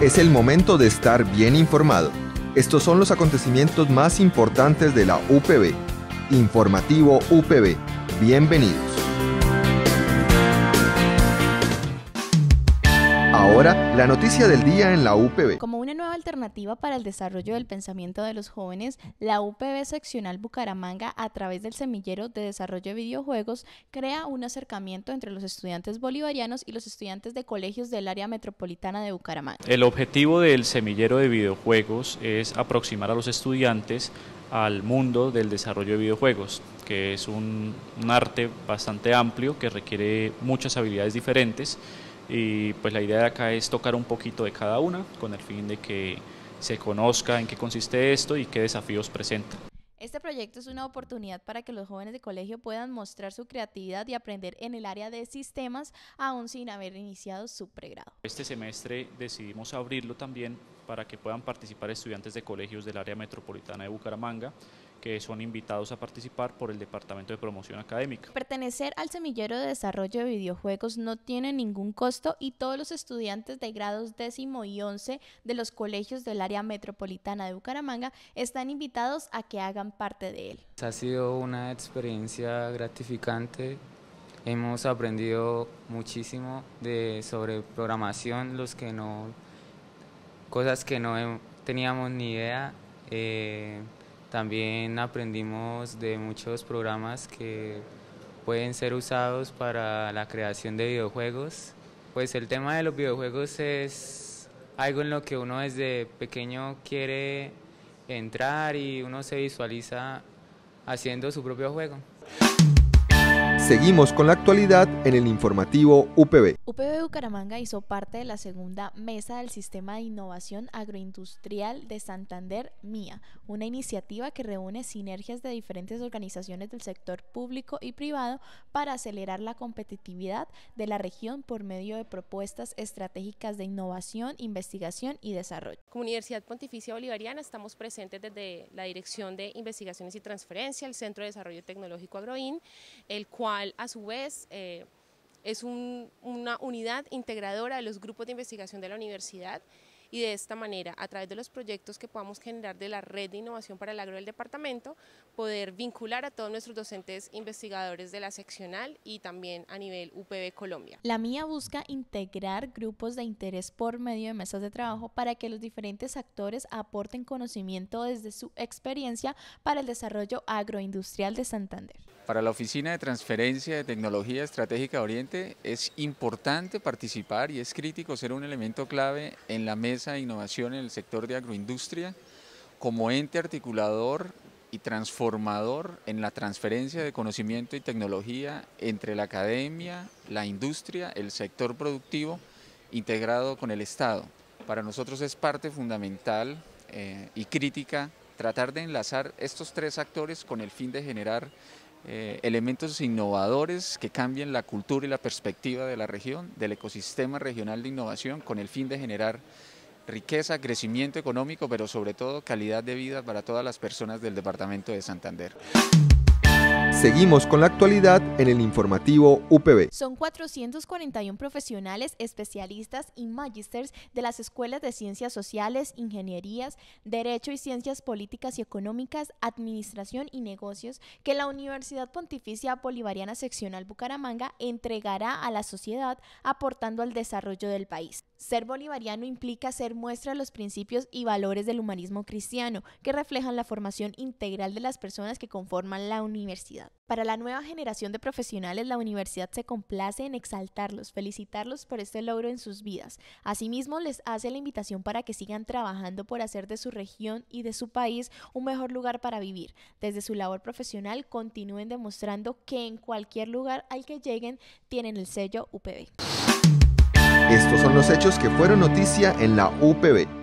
Es el momento de estar bien informado. Estos son los acontecimientos más importantes de la UPB. Informativo UPB. Bienvenidos. Ahora, la noticia del día en la UPB. Como una nueva alternativa para el desarrollo del pensamiento de los jóvenes, la UPB Seccional Bucaramanga, a través del Semillero de Desarrollo de Videojuegos, crea un acercamiento entre los estudiantes bolivarianos y los estudiantes de colegios del área metropolitana de Bucaramanga. El objetivo del Semillero de Videojuegos es aproximar a los estudiantes al mundo del desarrollo de videojuegos, que es un, arte bastante amplio que requiere muchas habilidades diferentes y pues la idea de acá es tocar un poquito de cada una con el fin de que se conozca en qué consiste esto y qué desafíos presenta. Este proyecto es una oportunidad para que los jóvenes de colegio puedan mostrar su creatividad y aprender en el área de sistemas aún sin haber iniciado su pregrado. Este semestre decidimos abrirlo también para que puedan participar estudiantes de colegios del área metropolitana de Bucaramanga que son invitados a participar por el Departamento de Promoción Académica. Pertenecer al semillero de desarrollo de videojuegos no tiene ningún costo y todos los estudiantes de grados décimo y once de los colegios del área metropolitana de Bucaramanga están invitados a que hagan parte de él. Ha sido una experiencia gratificante. Hemos aprendido muchísimo de sobre programación, los que no cosas que no teníamos ni idea. Eh, también aprendimos de muchos programas que pueden ser usados para la creación de videojuegos. Pues el tema de los videojuegos es algo en lo que uno desde pequeño quiere entrar y uno se visualiza haciendo su propio juego. Seguimos con la actualidad en el informativo UPB. UPB Bucaramanga hizo parte de la segunda mesa del Sistema de Innovación Agroindustrial de Santander MIA, una iniciativa que reúne sinergias de diferentes organizaciones del sector público y privado para acelerar la competitividad de la región por medio de propuestas estratégicas de innovación, investigación y desarrollo. Como Universidad Pontificia Bolivariana estamos presentes desde la Dirección de Investigaciones y Transferencia, el Centro de Desarrollo Tecnológico Agroin, el cual a su vez eh, es una unidad integradora de los grupos de investigación de la universidad y de esta manera, a través de los proyectos que podamos generar de la red de innovación para el agro del departamento, poder vincular a todos nuestros docentes investigadores de la seccional y también a nivel UPB Colombia. La MIA busca integrar grupos de interés por medio de mesas de trabajo para que los diferentes actores aporten conocimiento desde su experiencia para el desarrollo agroindustrial de Santander. Para la Oficina de Transferencia de Tecnología Estratégica de Oriente es importante participar y es crítico ser un elemento clave en la mesa de Innovación en el sector de agroindustria como ente articulador y transformador en la transferencia de conocimiento y tecnología entre la academia, la industria, el sector productivo, integrado con el Estado. Para nosotros es parte fundamental eh, y crítica tratar de enlazar estos tres actores con el fin de generar eh, elementos innovadores que cambien la cultura y la perspectiva de la región, del ecosistema regional de innovación, con el fin de generar riqueza, crecimiento económico, pero sobre todo calidad de vida para todas las personas del departamento de Santander. Seguimos con la actualidad en el informativo UPB. Son 441 profesionales, especialistas y magísters de las escuelas de ciencias sociales, ingenierías, derecho y ciencias políticas y económicas, administración y negocios que la Universidad Pontificia Bolivariana Seccional Bucaramanga entregará a la sociedad aportando al desarrollo del país. Ser bolivariano implica ser muestra de los principios y valores del humanismo cristiano que reflejan la formación integral de las personas que conforman la universidad. Para la nueva generación de profesionales, la universidad se complace en exaltarlos, felicitarlos por este logro en sus vidas. Asimismo, les hace la invitación para que sigan trabajando por hacer de su región y de su país un mejor lugar para vivir. Desde su labor profesional, continúen demostrando que en cualquier lugar al que lleguen tienen el sello UPB. Estos son los hechos que fueron noticia en la UPB.